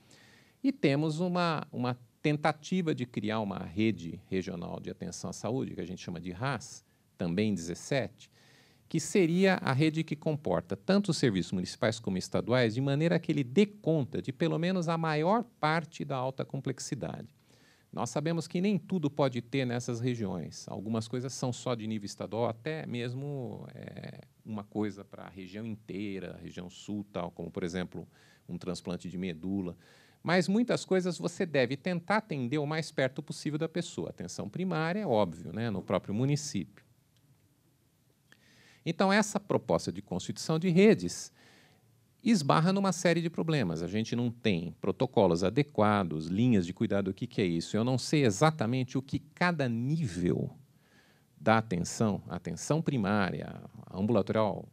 e temos uma, uma tentativa de criar uma rede regional de atenção à saúde, que a gente chama de RAS, também 17, que seria a rede que comporta tanto os serviços municipais como estaduais, de maneira que ele dê conta de pelo menos a maior parte da alta complexidade. Nós sabemos que nem tudo pode ter nessas regiões. Algumas coisas são só de nível estadual, até mesmo é, uma coisa para a região inteira, região sul, tal, como, por exemplo, um transplante de medula. Mas muitas coisas você deve tentar atender o mais perto possível da pessoa. Atenção primária, é óbvio, né, no próprio município. Então, essa proposta de constituição de redes esbarra numa série de problemas. A gente não tem protocolos adequados, linhas de cuidado. O que, que é isso? Eu não sei exatamente o que cada nível da atenção, atenção primária, ambulatorial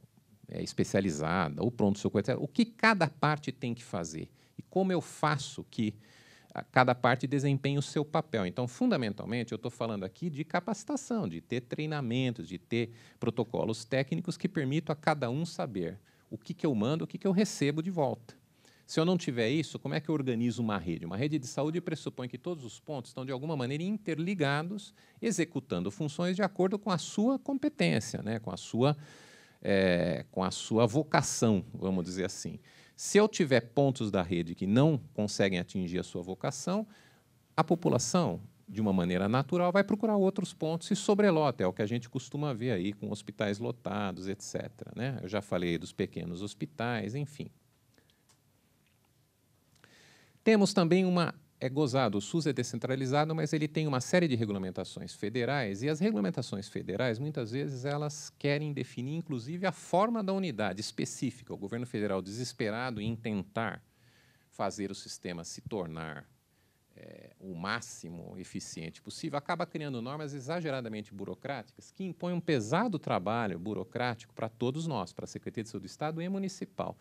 é, especializada, ou pronto-socorro, o que cada parte tem que fazer e como eu faço que ah, cada parte desempenhe o seu papel. Então, fundamentalmente, eu estou falando aqui de capacitação, de ter treinamentos, de ter protocolos técnicos que permitam a cada um saber o que, que eu mando, o que, que eu recebo de volta. Se eu não tiver isso, como é que eu organizo uma rede? Uma rede de saúde pressupõe que todos os pontos estão, de alguma maneira, interligados, executando funções de acordo com a sua competência, né? com, a sua, é, com a sua vocação, vamos dizer assim. Se eu tiver pontos da rede que não conseguem atingir a sua vocação, a população de uma maneira natural, vai procurar outros pontos e sobrelota, é o que a gente costuma ver aí com hospitais lotados, etc. Né? Eu já falei dos pequenos hospitais, enfim. Temos também uma. É gozado, o SUS é descentralizado, mas ele tem uma série de regulamentações federais, e as regulamentações federais, muitas vezes, elas querem definir, inclusive, a forma da unidade específica. O governo federal, desesperado em tentar fazer o sistema se tornar é, o máximo eficiente possível, acaba criando normas exageradamente burocráticas que impõem um pesado trabalho burocrático para todos nós, para a Secretaria de Saúde do Estado e municipal.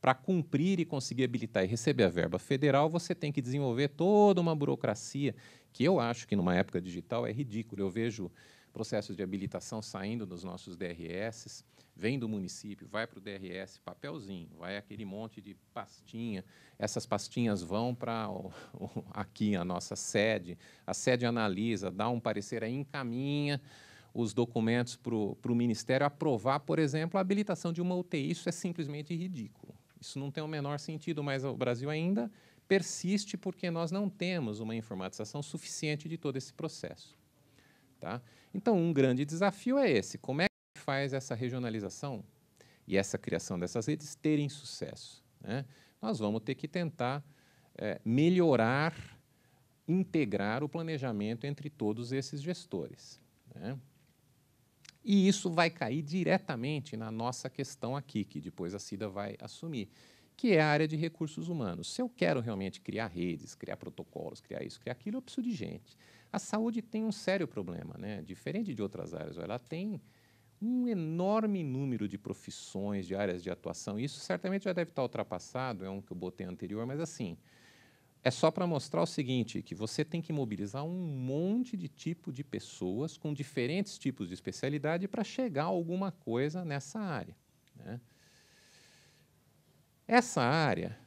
Para cumprir e conseguir habilitar e receber a verba federal, você tem que desenvolver toda uma burocracia que eu acho que numa época digital é ridículo. Eu vejo processos de habilitação saindo dos nossos DRS, vem do município, vai para o DRS, papelzinho, vai aquele monte de pastinha. Essas pastinhas vão para aqui, a nossa sede. A sede analisa, dá um parecer, aí encaminha os documentos para o Ministério aprovar, por exemplo, a habilitação de uma UTI. Isso é simplesmente ridículo. Isso não tem o menor sentido, mas o Brasil ainda persiste porque nós não temos uma informatização suficiente de todo esse processo. Tá? Então, um grande desafio é esse: como é que faz essa regionalização e essa criação dessas redes terem sucesso? Né? Nós vamos ter que tentar é, melhorar, integrar o planejamento entre todos esses gestores. Né? E isso vai cair diretamente na nossa questão aqui, que depois a CIDA vai assumir, que é a área de recursos humanos. Se eu quero realmente criar redes, criar protocolos, criar isso, criar aquilo, eu preciso de gente. A saúde tem um sério problema, né? Diferente de outras áreas, ela tem um enorme número de profissões, de áreas de atuação. Isso certamente já deve estar ultrapassado, é um que eu botei anterior, mas assim, é só para mostrar o seguinte, que você tem que mobilizar um monte de tipo de pessoas com diferentes tipos de especialidade para chegar a alguma coisa nessa área. Né? Essa área,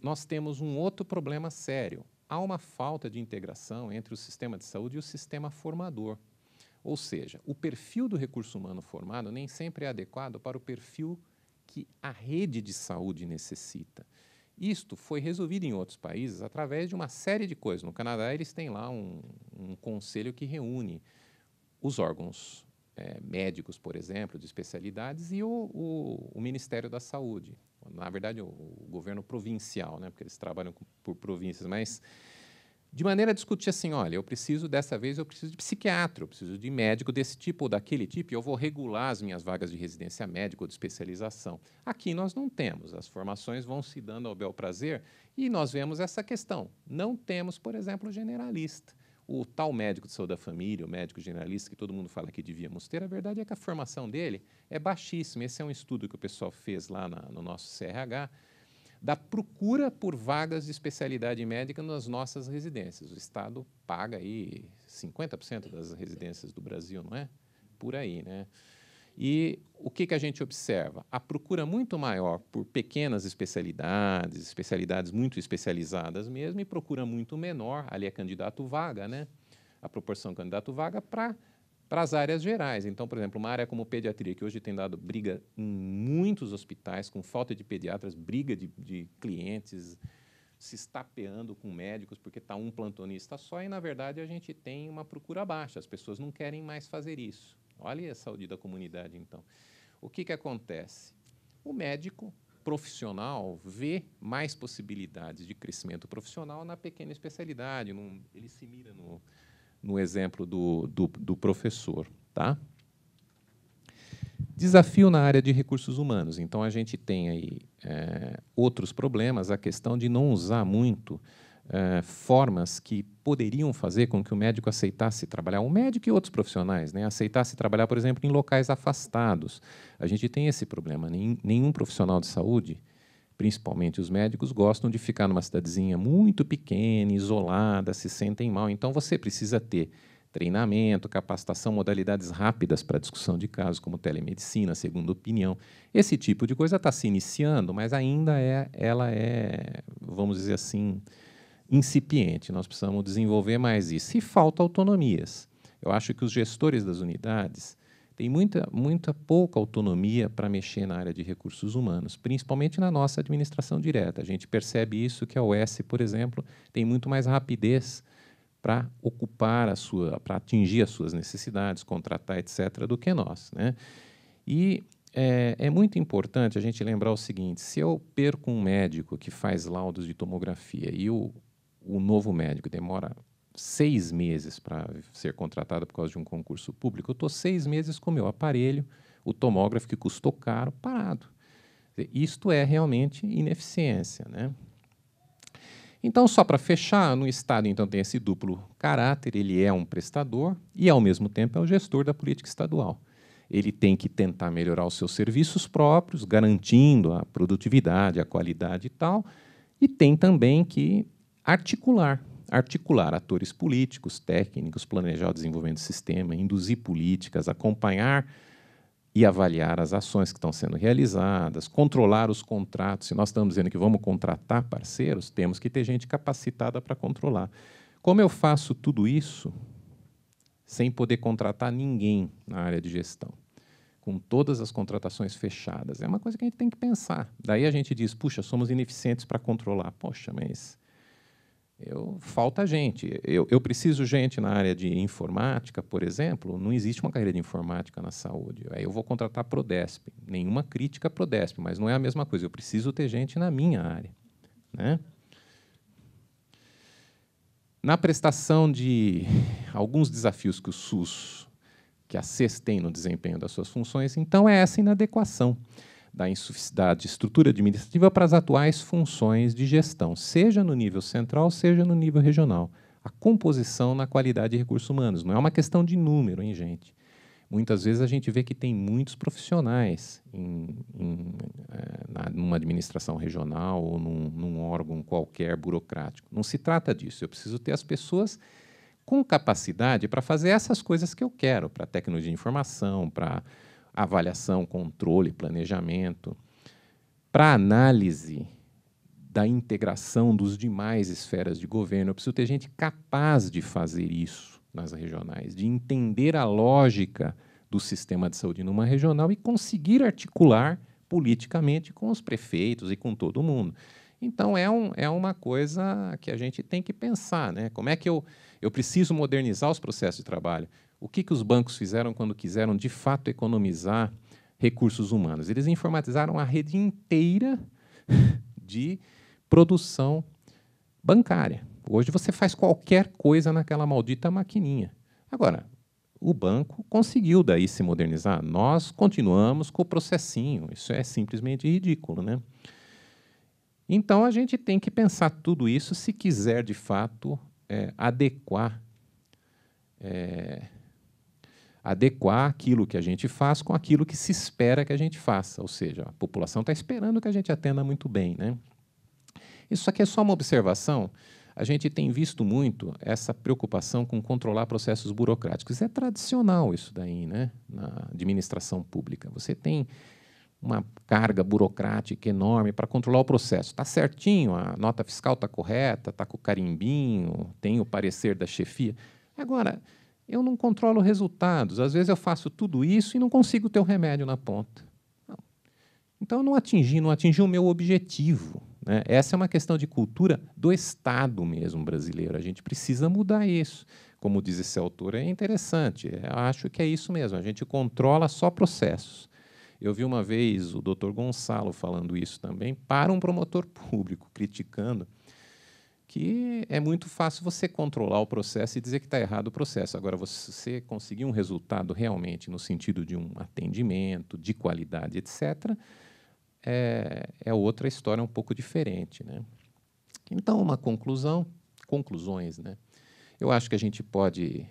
nós temos um outro problema sério há uma falta de integração entre o sistema de saúde e o sistema formador. Ou seja, o perfil do recurso humano formado nem sempre é adequado para o perfil que a rede de saúde necessita. Isto foi resolvido em outros países através de uma série de coisas. No Canadá, eles têm lá um, um conselho que reúne os órgãos é, médicos, por exemplo, de especialidades, e o, o, o Ministério da Saúde na verdade, o, o governo provincial, né, porque eles trabalham com, por províncias, mas de maneira a discutir assim, olha, eu preciso dessa vez, eu preciso de psiquiatra, eu preciso de médico desse tipo ou daquele tipo, e eu vou regular as minhas vagas de residência médica ou de especialização. Aqui nós não temos, as formações vão se dando ao bel prazer, e nós vemos essa questão. Não temos, por exemplo, generalista. O tal médico de saúde da família, o médico generalista que todo mundo fala que devíamos ter, a verdade é que a formação dele é baixíssima. Esse é um estudo que o pessoal fez lá na, no nosso CRH da procura por vagas de especialidade médica nas nossas residências. O Estado paga aí 50% das residências do Brasil, não é? Por aí, né? E o que, que a gente observa? A procura muito maior por pequenas especialidades, especialidades muito especializadas mesmo, e procura muito menor, ali é candidato vaga, né? A proporção candidato vaga para para as áreas gerais. Então, por exemplo, uma área como pediatria, que hoje tem dado briga em muitos hospitais, com falta de pediatras, briga de, de clientes, se estapeando com médicos, porque está um plantonista só, e na verdade a gente tem uma procura baixa, as pessoas não querem mais fazer isso. Olha a saúde da comunidade, então. O que, que acontece? O médico profissional vê mais possibilidades de crescimento profissional na pequena especialidade. Num, ele se mira no, no exemplo do, do, do professor. Tá? Desafio na área de recursos humanos. Então, a gente tem aí é, outros problemas, a questão de não usar muito eh, formas que poderiam fazer com que o médico aceitasse trabalhar, o médico e outros profissionais, né, aceitasse trabalhar, por exemplo, em locais afastados. A gente tem esse problema. Nenhum, nenhum profissional de saúde, principalmente os médicos, gostam de ficar numa cidadezinha muito pequena, isolada, se sentem mal. Então você precisa ter treinamento, capacitação, modalidades rápidas para discussão de casos, como telemedicina, segunda opinião. Esse tipo de coisa está se iniciando, mas ainda é, ela é, vamos dizer assim, incipiente, nós precisamos desenvolver mais isso. E falta autonomias. Eu acho que os gestores das unidades têm muita, muita pouca autonomia para mexer na área de recursos humanos, principalmente na nossa administração direta. A gente percebe isso que a OS, por exemplo, tem muito mais rapidez para ocupar a sua, para atingir as suas necessidades, contratar, etc., do que nós. Né? E é, é, muito importante a gente lembrar o seguinte: se eu perco um médico que faz laudos de tomografia e o o novo médico demora seis meses para ser contratado por causa de um concurso público, eu estou seis meses com o meu aparelho, o tomógrafo que custou caro, parado. Isto é realmente ineficiência. Né? Então, só para fechar, no Estado então tem esse duplo caráter, ele é um prestador e, ao mesmo tempo, é o gestor da política estadual. Ele tem que tentar melhorar os seus serviços próprios, garantindo a produtividade, a qualidade e tal, e tem também que Articular. Articular atores políticos, técnicos, planejar o desenvolvimento do sistema, induzir políticas, acompanhar e avaliar as ações que estão sendo realizadas, controlar os contratos. Se nós estamos dizendo que vamos contratar parceiros, temos que ter gente capacitada para controlar. Como eu faço tudo isso sem poder contratar ninguém na área de gestão? Com todas as contratações fechadas. É uma coisa que a gente tem que pensar. Daí a gente diz: puxa, somos ineficientes para controlar. Poxa, mas eu, falta gente. Eu, eu preciso gente na área de informática, por exemplo. Não existe uma carreira de informática na saúde. Aí eu vou contratar a Prodesp. Nenhuma crítica a Prodesp, mas não é a mesma coisa. Eu preciso ter gente na minha área. Né? Na prestação de alguns desafios que o SUS, que a CES tem no desempenho das suas funções, então é essa inadequação da, da estrutura administrativa para as atuais funções de gestão, seja no nível central, seja no nível regional. A composição na qualidade de recursos humanos. Não é uma questão de número, hein, gente? Muitas vezes a gente vê que tem muitos profissionais em, em é, na, numa administração regional ou num, num órgão qualquer burocrático. Não se trata disso. Eu preciso ter as pessoas com capacidade para fazer essas coisas que eu quero, para tecnologia de informação, para avaliação, controle, planejamento, para análise da integração dos demais esferas de governo. Eu preciso ter gente capaz de fazer isso nas regionais, de entender a lógica do sistema de saúde numa regional e conseguir articular politicamente com os prefeitos e com todo mundo. Então é, um, é uma coisa que a gente tem que pensar, né? Como é que eu, eu preciso modernizar os processos de trabalho? O que, que os bancos fizeram quando quiseram de fato economizar recursos humanos? Eles informatizaram a rede inteira de produção bancária. Hoje você faz qualquer coisa naquela maldita maquininha. Agora, o banco conseguiu daí se modernizar. Nós continuamos com o processinho. Isso é simplesmente ridículo, né? Então a gente tem que pensar tudo isso se quiser de fato é, adequar é, adequar aquilo que a gente faz com aquilo que se espera que a gente faça, ou seja, a população está esperando que a gente atenda muito bem. Né? Isso aqui é só uma observação. A gente tem visto muito essa preocupação com controlar processos burocráticos. É tradicional isso daí, né? Na administração pública. Você tem uma carga burocrática enorme para controlar o processo. Está certinho, a nota fiscal está correta, está com o carimbinho, tem o parecer da chefia. Agora, eu não controlo resultados. Às vezes eu faço tudo isso e não consigo ter o remédio na ponta. Não. Então eu não atingi, não atingi o meu objetivo. Né? Essa é uma questão de cultura do Estado mesmo brasileiro. A gente precisa mudar isso. Como diz esse autor, é interessante. Eu é, acho que é isso mesmo. A gente controla só processos. Eu vi uma vez o doutor Gonçalo falando isso também para um promotor público, criticando que é muito fácil você controlar o processo e dizer que está errado o processo. Agora, você conseguir um resultado realmente no sentido de um atendimento, de qualidade, etc., é, é outra história um pouco diferente. Né? Então, uma conclusão, conclusões, né? Eu acho que a gente pode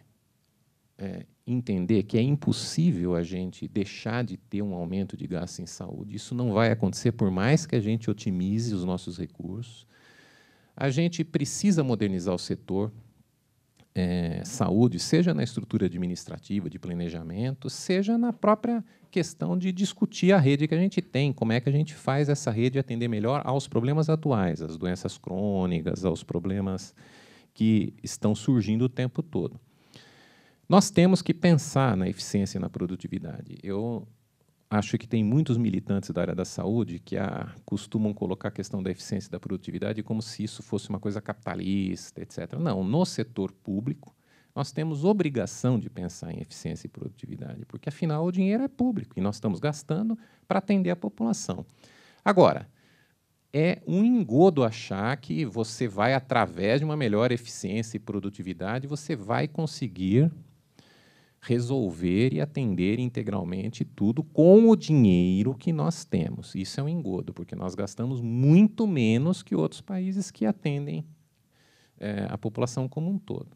é, entender que é impossível a gente deixar de ter um aumento de gasto em saúde. Isso não vai acontecer por mais que a gente otimize os nossos recursos, a gente precisa modernizar o setor é, saúde, seja na estrutura administrativa, de planejamento, seja na própria questão de discutir a rede que a gente tem, como é que a gente faz essa rede atender melhor aos problemas atuais, às doenças crônicas, aos problemas que estão surgindo o tempo todo. Nós temos que pensar na eficiência e na produtividade. Eu acho que tem muitos militantes da área da saúde que a, ah, costumam colocar a questão da eficiência e da produtividade como se isso fosse uma coisa capitalista, etc. Não, no setor público, nós temos obrigação de pensar em eficiência e produtividade, porque afinal o dinheiro é público e nós estamos gastando para atender a população. Agora, é um engodo achar que você vai, através de uma melhor eficiência e produtividade, você vai conseguir resolver e atender integralmente tudo com o dinheiro que nós temos. Isso é um engodo, porque nós gastamos muito menos que outros países que atendem é, a população como um todo.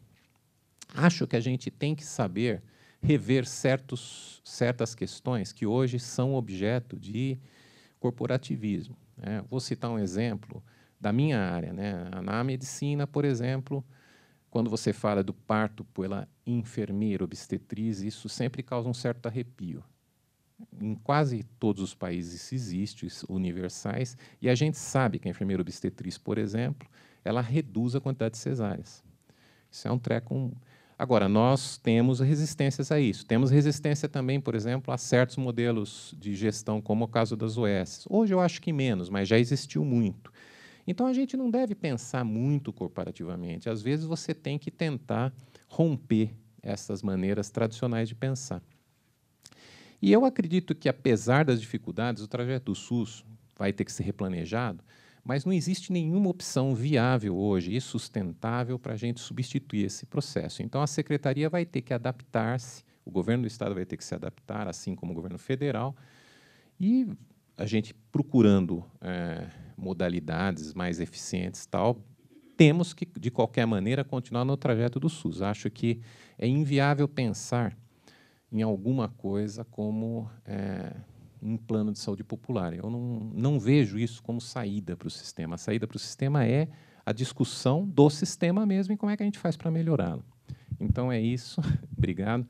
Acho que a gente tem que saber rever certos, certas questões que hoje são objeto de corporativismo. Né? Vou citar um exemplo da minha área. Né? Na medicina, por exemplo, quando você fala do parto pela enfermeira obstetriz, isso sempre causa um certo arrepio. Em quase todos os países isso existe, isso, universais, e a gente sabe que a enfermeira obstetriz, por exemplo, ela reduz a quantidade de cesáreas. Isso é um treco. Agora, nós temos resistências a isso. Temos resistência também, por exemplo, a certos modelos de gestão, como o caso das OS. Hoje eu acho que menos, mas já existiu muito. Então a gente não deve pensar muito corporativamente. Às vezes você tem que tentar romper essas maneiras tradicionais de pensar. E eu acredito que, apesar das dificuldades, o trajeto do SUS vai ter que ser replanejado, mas não existe nenhuma opção viável hoje e sustentável para a gente substituir esse processo. Então a secretaria vai ter que adaptar-se, o governo do estado vai ter que se adaptar, assim como o governo federal, e a gente procurando é, modalidades mais eficientes tal, temos que, de qualquer maneira, continuar no trajeto do SUS. Acho que é inviável pensar em alguma coisa como é, um plano de saúde popular. Eu não, não vejo isso como saída para o sistema. A saída para o sistema é a discussão do sistema mesmo e como é que a gente faz para melhorá-lo. Então é isso. Obrigado.